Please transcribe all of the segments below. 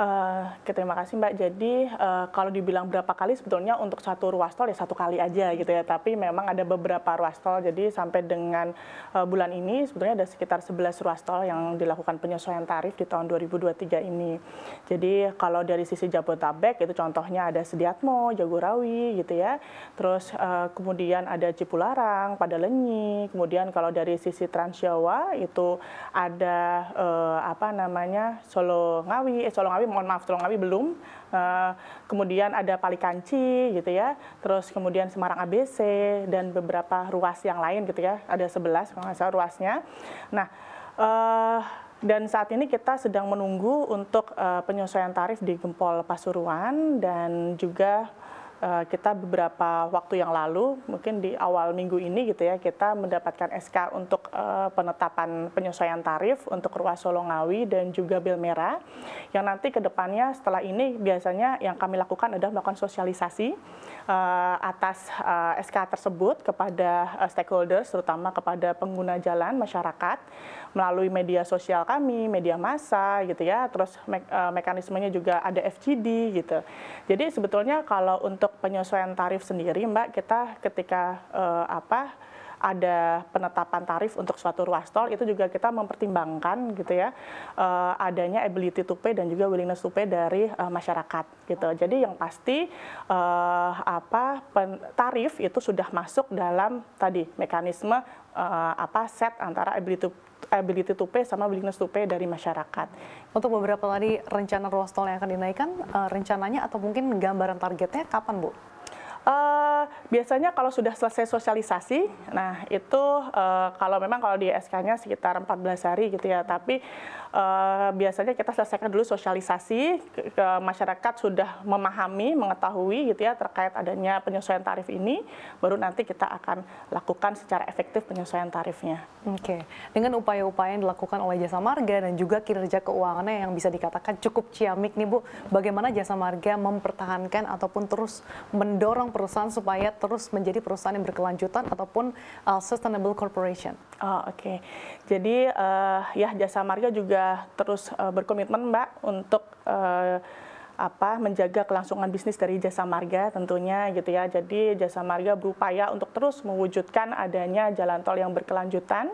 Uh, terima kasih Mbak. Jadi uh, kalau dibilang berapa kali sebetulnya untuk satu ruas tol ya satu kali aja gitu ya. Tapi memang ada beberapa ruas tol. Jadi sampai dengan uh, bulan ini sebetulnya ada sekitar 11 ruas tol yang dilakukan penyesuaian tarif di tahun 2023 ini. Jadi kalau dari sisi Jabodetabek itu contohnya ada Sediatmo, Jagorawi gitu ya. Terus uh, kemudian ada Cipularang, Padalenyi. Kemudian kalau dari sisi Transjawa itu ada uh, apa namanya Solo Ngawi, eh Solo Ngawi Tulungawi, mohon maaf Tulungawi Kami belum. Uh, kemudian ada Palikanci gitu ya, terus kemudian Semarang ABC dan beberapa ruas yang lain gitu ya, ada 11 kalau salah ruasnya. Nah, uh, dan saat ini kita sedang menunggu untuk uh, penyesuaian tarif di Gempol Pasuruan dan juga Eh, kita beberapa waktu yang lalu, mungkin di awal minggu ini gitu ya, kita mendapatkan SK untuk uh, penetapan penyesuaian tarif untuk ruas Solo Ngawi dan juga Belmera, yang nanti kedepannya setelah ini biasanya yang kami lakukan adalah melakukan sosialisasi uh, atas uh, eh, SK tersebut kepada uh, stakeholders, terutama kepada pengguna jalan, masyarakat, melalui media sosial kami, media massa, gitu ya. Terus me uh, mekanismenya juga ada FGD, gitu. Jadi sebetulnya kalau untuk penyesuaian tarif sendiri, Mbak, kita ketika uh, apa ada penetapan tarif untuk suatu ruas tol itu juga kita mempertimbangkan gitu ya uh, adanya ability to pay dan juga willingness to pay dari uh, masyarakat gitu. Jadi yang pasti uh, apa pen, tarif itu sudah masuk dalam tadi mekanisme uh, apa set antara ability to ability to pay sama willingness to pay dari masyarakat. Untuk beberapa tadi rencana ruas tol yang akan dinaikkan, rencananya atau mungkin gambaran targetnya kapan, Bu? Uh, biasanya kalau sudah selesai sosialisasi, nah itu uh, kalau memang kalau di SK-nya sekitar 14 hari gitu ya, tapi uh, biasanya kita selesaikan dulu sosialisasi ke, ke masyarakat sudah memahami, mengetahui gitu ya terkait adanya penyesuaian tarif ini, baru nanti kita akan lakukan secara efektif penyesuaian tarifnya. Oke, okay. dengan upaya-upaya yang dilakukan oleh Jasa Marga dan juga kinerja keuangannya yang bisa dikatakan cukup ciamik nih Bu, bagaimana Jasa Marga mempertahankan ataupun terus mendorong perusahaan supaya terus menjadi perusahaan yang berkelanjutan ataupun uh, sustainable corporation? Oh, Oke, okay. jadi uh, ya jasa marga juga terus uh, berkomitmen Mbak untuk uh, apa menjaga kelangsungan bisnis dari jasa marga tentunya gitu ya. Jadi jasa marga berupaya untuk terus mewujudkan adanya jalan tol yang berkelanjutan,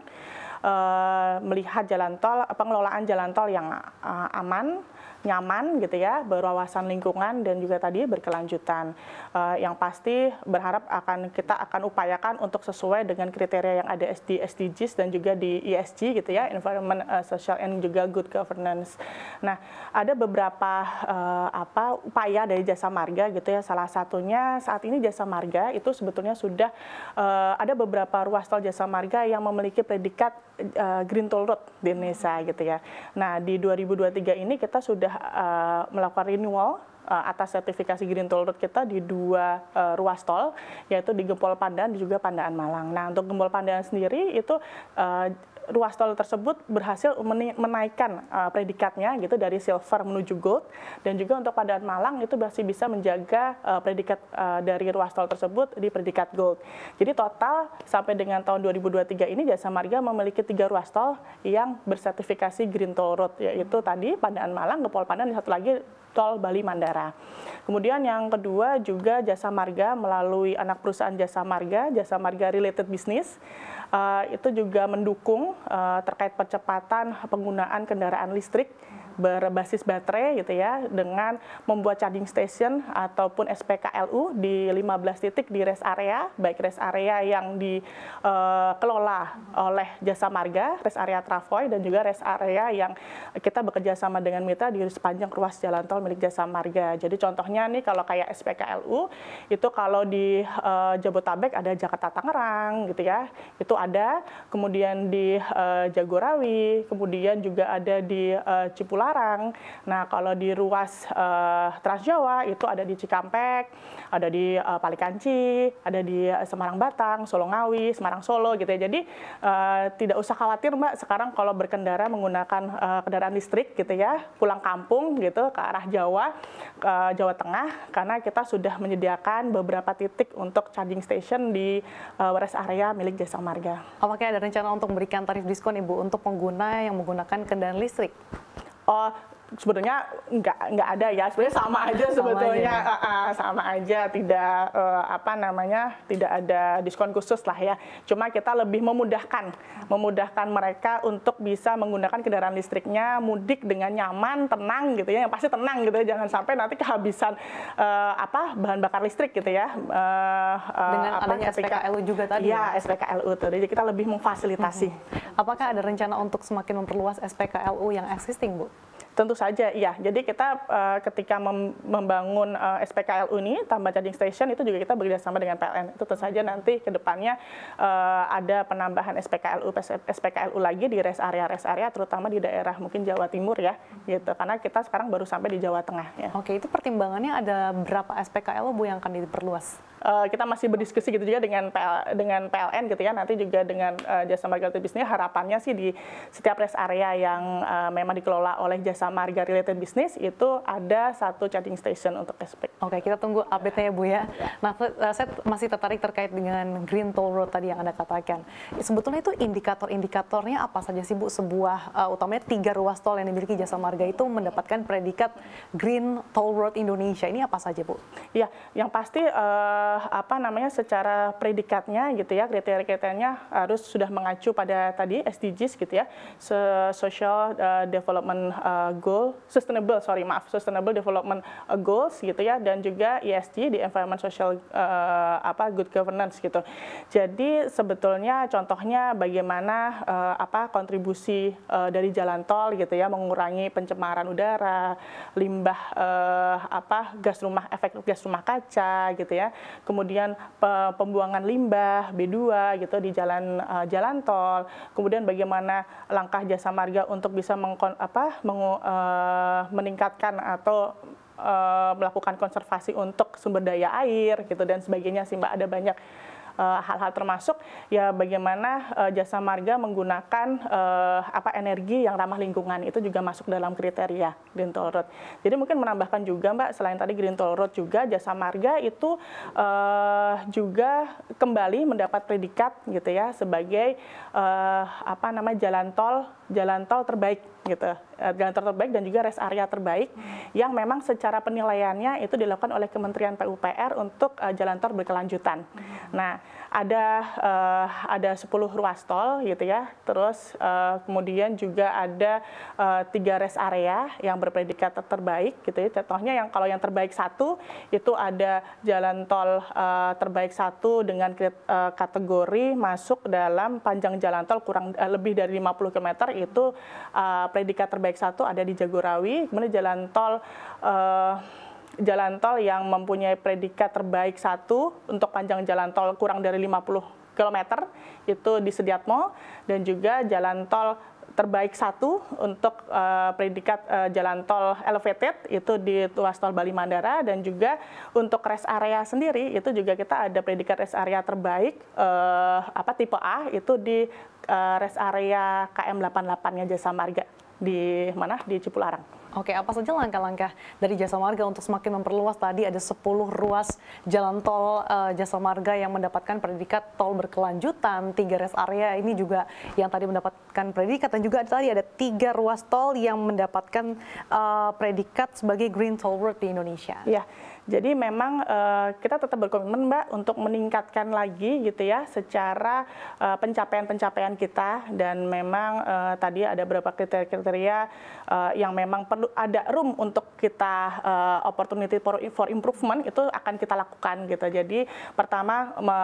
uh, melihat jalan tol pengelolaan jalan tol yang uh, aman, nyaman gitu ya, berwawasan lingkungan dan juga tadi berkelanjutan. Uh, yang pasti berharap akan kita akan upayakan untuk sesuai dengan kriteria yang ada di SDGs dan juga di ESG gitu ya, environment, uh, social and juga good governance. Nah, ada beberapa uh, apa upaya dari jasa marga gitu ya. Salah satunya saat ini jasa marga itu sebetulnya sudah uh, ada beberapa ruas tol jasa marga yang memiliki predikat uh, Green Toll Road di Indonesia gitu ya. Nah di 2023 ini kita sudah uh, melakukan renewal eh, atas sertifikasi Green Toll Road kita di dua uh, ruas tol, yaitu di Gempol Pandaan dan juga Pandaan Malang. Nah, untuk Gempol Pandaan sendiri itu uh, ruas tol tersebut berhasil menaikkan uh, predikatnya gitu dari silver menuju gold dan juga untuk Padaan Malang itu masih bisa menjaga uh, predikat uh, dari ruas tol tersebut di predikat gold. Jadi total sampai dengan tahun 2023 ini Jasa Marga memiliki tiga ruas tol yang bersertifikasi Green Toll Road yaitu tadi Padaan Malang, Gepol Pandan dan satu lagi Tol Bali Mandara. Kemudian yang kedua juga jasa marga melalui anak perusahaan jasa marga, jasa marga related business uh, itu juga mendukung uh, terkait percepatan penggunaan kendaraan listrik berbasis baterai gitu ya dengan membuat charging station ataupun SPKLU di 15 titik di rest area baik rest area yang dikelola eh, uh, oleh jasa marga rest area Travoy dan juga rest area yang kita bekerja sama dengan Mitra di sepanjang ruas jalan tol milik jasa marga. Jadi contohnya nih kalau kayak SPKLU itu kalau di uh, Jabotabek ada Jakarta Tangerang gitu ya itu ada kemudian di uh, Jagorawi kemudian juga ada di uh, Cipula Cikarang. Nah, kalau di ruas uh, Jawa itu ada di Cikampek, ada di uh, Palikanci, ada di eh, Semarang Batang, solo Ngawi, Semarang Solo gitu ya. Jadi uh, tidak usah khawatir Mbak sekarang kalau berkendara menggunakan uh, kendaraan listrik gitu ya, pulang kampung gitu ke arah Jawa, uh, Jawa Tengah karena kita sudah menyediakan beberapa titik untuk charging station di uh, rest area milik Jasa Marga. Apakah ada rencana untuk memberikan tarif diskon Ibu untuk pengguna yang menggunakan kendaraan listrik? 啊。sebetulnya nggak nggak ada ya sebenarnya sama aja sama sebetulnya aja. Ah, ah, sama aja tidak uh, apa namanya tidak ada diskon khusus lah ya cuma kita lebih memudahkan memudahkan mereka untuk bisa menggunakan kendaraan listriknya mudik dengan nyaman tenang gitu ya yang pasti tenang gitu ya jangan sampai nanti kehabisan uh, apa bahan bakar listrik gitu ya uh, dengan apa, adanya ketika, SPKLU juga tadi iya, ya, ya. SPKLU tuh jadi kita lebih memfasilitasi mm-hmm. apakah ada rencana untuk semakin memperluas SPKLU yang existing bu Tentu saja, iya. Jadi kita uh, ketika mem membangun uh, eh, SPKLU ini, tambah charging station itu juga kita bekerjasama dengan PLN. Itu tentu saja nanti ke depannya uh, ada penambahan SPKLU SPKLU lagi di rest area rest area, terutama di daerah mungkin Jawa Timur ya, gitu. Karena kita sekarang baru sampai di Jawa Tengah ya. Oke, itu pertimbangannya ada berapa SPKLU bu yang akan diperluas? uh, kita masih berdiskusi gitu juga dengan PL, dengan PLN gitu ya nanti juga dengan uh, jasa marga related business harapannya sih di setiap rest area yang uh, memang dikelola oleh jasa marga related business itu ada satu charging station untuk respect. Oke, kita tunggu update-nya ya, Bu ya. Nah, saya masih tertarik terkait dengan green toll road tadi yang Anda katakan. Sebetulnya itu indikator-indikatornya apa saja sih Bu sebuah uh, utamanya tiga ruas tol yang dimiliki jasa marga itu mendapatkan predikat green toll road Indonesia. Ini apa saja Bu? Iya, yang pasti uh, uh, apa namanya secara predikatnya gitu ya kriteria-kriterianya harus sudah mengacu pada tadi SDGs gitu ya social uh, development uh, goal sustainable sorry maaf sustainable development goals gitu ya dan juga ESG di environment social uh, apa good governance gitu. Jadi sebetulnya contohnya bagaimana uh, apa kontribusi uh, dari jalan tol gitu ya mengurangi pencemaran udara, limbah uh, apa gas rumah efek gas rumah kaca gitu ya kemudian pembuangan limbah B2 gitu di jalan uh, jalan tol, kemudian bagaimana langkah jasa marga untuk bisa mengkon, apa, meng, uh, eh, meningkatkan atau eh, melakukan konservasi untuk sumber daya air gitu dan sebagainya sih Mbak ada banyak Eh, hal-hal termasuk ya bagaimana eh, jasa marga menggunakan eh, apa energi yang ramah lingkungan itu juga masuk dalam kriteria Green Toll Road. Jadi mungkin menambahkan juga Mbak selain tadi Green Toll Road juga jasa marga itu juga kembali mendapat predikat gitu ya sebagai apa nama jalan tol jalan tol terbaik gitu eh, jalan tol terbaik dan juga rest area terbaik yang memang secara penilaiannya itu dilakukan oleh Kementerian PUPR untuk uh, jalan tol berkelanjutan. Nah ada uh, ada 10 ruas tol gitu ya. Terus uh, kemudian juga ada eh, tiga uh, rest area yang berpredikat terbaik gitu ya. Contohnya yang kalau yang terbaik satu itu ada jalan tol uh, terbaik satu dengan uh, kategori masuk dalam panjang jalan tol kurang uh, lebih dari 50 km itu uh, predikat terbaik satu ada di Jagorawi. Kemudian jalan tol uh, jalan tol yang mempunyai predikat terbaik satu untuk panjang jalan tol kurang dari 50 km itu di Sediatmo dan juga jalan tol terbaik satu untuk uh, predikat uh, jalan tol elevated itu di ruas tol Bali Mandara dan juga untuk rest area sendiri itu juga kita ada predikat rest area terbaik uh, apa tipe A itu di uh, rest area KM 88-nya Jasa Marga di mana di Cipularang. Oke, apa saja langkah-langkah dari Jasa Marga untuk semakin memperluas tadi ada 10 ruas jalan tol uh, Jasa Marga yang mendapatkan predikat tol berkelanjutan, tiga rest area ini juga yang tadi mendapatkan predikat dan juga tadi ada tiga ruas tol yang mendapatkan uh, predikat sebagai green toll road di Indonesia. Ya. Jadi memang uh, kita tetap berkomitmen Mbak untuk meningkatkan lagi gitu ya secara pencapaian-pencapaian uh, kita dan memang uh, tadi ada beberapa kriteria-kriteria uh, yang memang perlu ada room untuk kita uh, opportunity for, for improvement itu akan kita lakukan gitu. Jadi pertama me,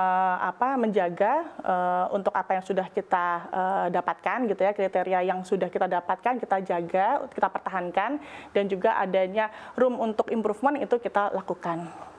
apa menjaga uh, untuk apa yang sudah kita uh, dapatkan gitu ya, kriteria yang sudah kita dapatkan kita jaga, kita pertahankan dan juga adanya room untuk improvement itu kita lakukan.